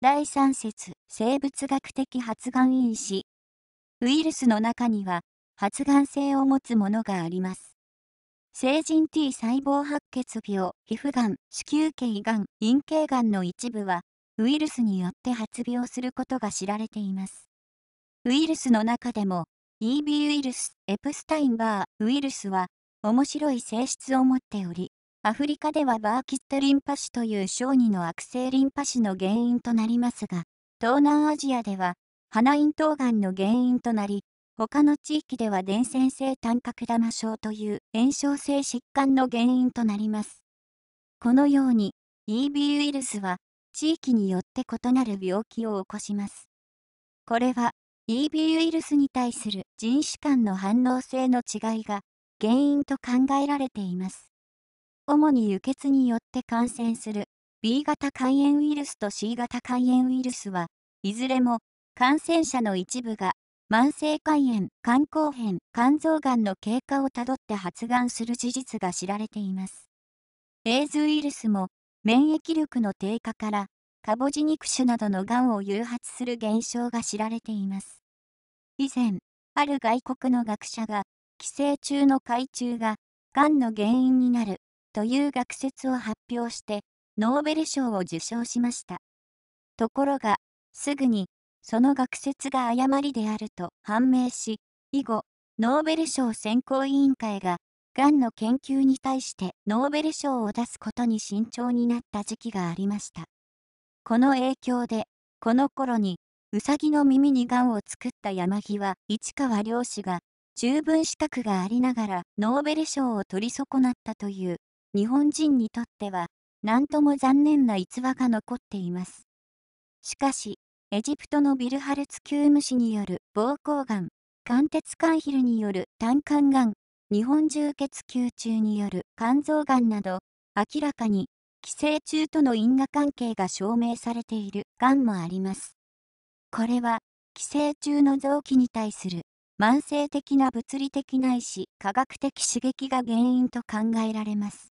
第3節生物学的発がん因子ウイルスの中には発がん性を持つものがあります。成人 T 細胞白血病、皮膚がん、子宮頸がん、陰茎がんの一部はウイルスによって発病することが知られています。ウイルスの中でも EB ウイルス、エプスタインバーウイルスは面白い性質を持っており、アフリカではバーキッタリンパ腫という小児の悪性リンパ腫の原因となりますが、東南アジアでは鼻咽頭がんの原因となり、他の地域では伝染性単角玉症という炎症性疾患の原因となります。このように EB ウイルスは地域によって異なる病気を起こします。これは EB ウイルスに対する人種間の反応性の違いが原因と考えられています。主に輸血によって感染する B 型肝炎ウイルスと C 型肝炎ウイルスはいずれも感染者の一部が慢性肝炎、肝硬変、肝臓がんの経過をたどって発がんする事実が知られています。エイズウイルスも免疫力の低下からカボジ肉種などのがんを誘発する現象が知られています。以前、ある外国の学者が寄生虫の海中ががんの原因になるという学説を発表して、ノーベル賞を受賞しました。ところが、すぐに、その学説が誤りであると判明し、以後、ノーベル賞選考委員会が、がんの研究に対してノーベル賞を出すことに慎重になった時期がありました。この影響で、この頃に、うさぎの耳にがんを作った山際市川漁師が、十分資格がありながらノーベル賞を取り損なったという日本人にとっては何とも残念な逸話が残っています。しかし、エジプトのビルハルツ級虫による膀胱がん、貫徹肝ヒルによる胆管がん、日本中血球中による肝臓がんなど、明らかに寄生虫との因果関係が証明されているがんもあります。これは、寄生虫の臓器に対する慢性的な物理的ないし科学的刺激が原因と考えられます。